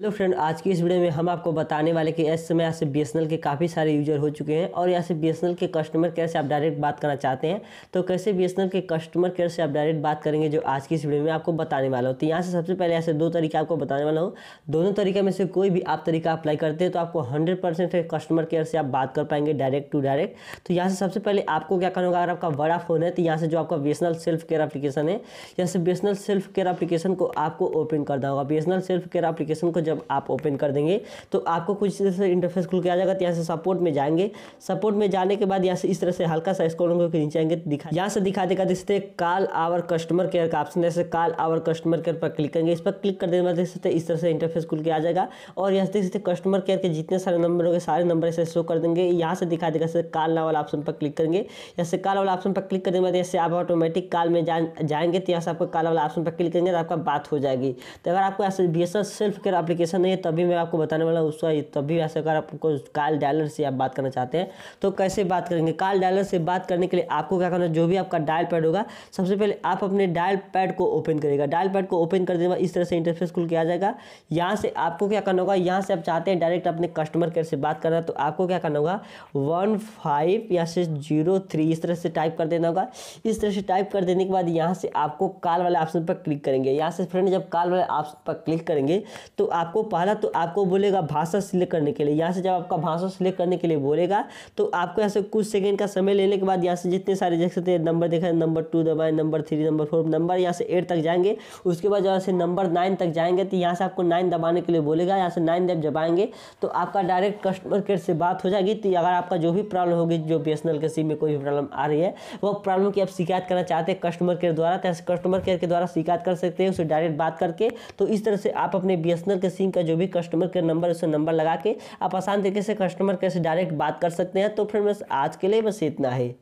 hello friend आज की इस वीडियो में हम आपको बताने वाले कि इस समय यहाँ से बी के काफ़ी सारे यूज़र हो चुके हैं और यहाँ से बी के कस्टमर केयर से आप डायरेक्ट बात करना चाहते हैं तो कैसे बी के कस्टमर केयर से आप डायरेक्ट बात करेंगे जो आज की इस वीडियो में आपको बताने वाला हूँ तो यहाँ से सबसे पहले ऐसे दो तरीके आपको बताने वाला हूँ दोनों तरीके में से कोई भी आप तरीका अप्लाई करते हैं तो आपको हंड्रेड कस्टमर केयर से आप बात कर पाएंगे डायरेक्ट टू डायरेक्ट तो यहाँ से सबसे पहले आपको क्या करना होगा अगर आपका बड़ा फ़ोन है तो यहाँ से जो आपका बी सेल्फ केयर अपलीकेशन है यहाँ से बी सेल्फ केयर अपलीकेशन को आपको ओपन करना होगा बी सेल्फ केयर अपलीकेशन को जब आप ओपन कर देंगे तो आपको कुछ तरह से इंटरफेस खुल के आ जाएगा तो यहाँ से सपोर्ट में जाएंगे सपोर्ट में जाने के बाद यहाँ से इस तरह से हल्का सा स्कॉल होंगे नीचे आएंगे तो दिखा यहाँ से दिखा देगा जैसे कॉल आवर कस्टमर केयर का ऑप्शन जैसे कॉल आवर कस्टमर केयर पर क्लिक करेंगे इस पर क्लिक कर देने बाद देख सकते इस तरह से इंटरफेस खुल के आ जाएगा और यहाँ से देख सकते कस्टमर केयर के जितने सारे नंबर होंगे सारे नंबर ऐसे शो कर देंगे यहाँ से दिखा देगा कॉल ना वाला ऑप्शन पर क्लिक करेंगे यहाँ से कॉल वाला ऑप्शन पर क्लिक करने के बाद यहाँ आप ऑटोमेटिक कॉल में जाएंगे तो यहाँ से आपको कॉल वाला ऑप्शन पर क्लिक करेंगे तो आपका बात हो जाएगी तो अगर आपको ऐसे बी सेल्फ केयर एप्लीकेशन नहीं है तभी मैं आपको बताने वाला हूँ तभी ऐसे अगर आपको काल डायलर से आप बात करना चाहते हैं तो कैसे बात करेंगे काल डायलर से बात करने के लिए आपको क्या करना जो भी आपका डायल पैड होगा सबसे पहले आप अपने डायल पैड को ओपन करेगा डायल पैड को ओपन कर देने इस तरह से इंटरफेस खुल के आ जाएगा यहाँ से आपको क्या करना होगा यहाँ से आप चाहते हैं डायरेक्ट अपने कस्टमर केयर से बात करना तो आपको क्या करना होगा वन फाइव या से जीरो थ्री इस तरह से टाइप कर देना होगा इस तरह से टाइप कर देने के बाद यहाँ से आपको कॉल वाले ऑप्शन पर क्लिक करेंगे यहाँ से फ्रेंड जब कॉल वाले ऑप्शन पर क्लिक करेंगे तो आप आपको पहला तो आपको बोलेगा भाषा सिलेक्ट करने के लिए यहाँ से जब आपका भाषा सिलेक्ट करने के लिए बोलेगा तो आपको यहाँ से कुछ सेकेंड का समय लेने के बाद यहाँ से जितने सारे देख सकते हैं नंबर देखा नंबर टू दबाएं number three number four number यहाँ से एट तक जाएंगे उसके बाद जब से नंबर नाइन तक जाएंगे तो यहाँ से आपको नाइन दबाने के लिए बोलेगा यहाँ से नाइन जब दबाएंगे तो आपका डायरेक्ट कस्टमर केयर से बात हो जाएगी तो अगर आपका जो भी प्रॉब्लम होगी जो बी के सिम में कोई भी प्रॉब्लम आ रही है वो प्रॉब्लम की आप शिकायत करना चाहते हैं कस्टमर केयर द्वारा तो कस्टमर केयर के द्वारा शिकायत कर सकते हैं उसे डायरेक्ट बात करके तो इस तरह से आप अपने बी के सिंह का जो भी कस्टमर केयर नंबर है उसे नंबर लगा के आप आसान तरीके से कस्टमर केयर से डायरेक्ट बात कर सकते हैं तो फिर बस आज के लिए बस इतना है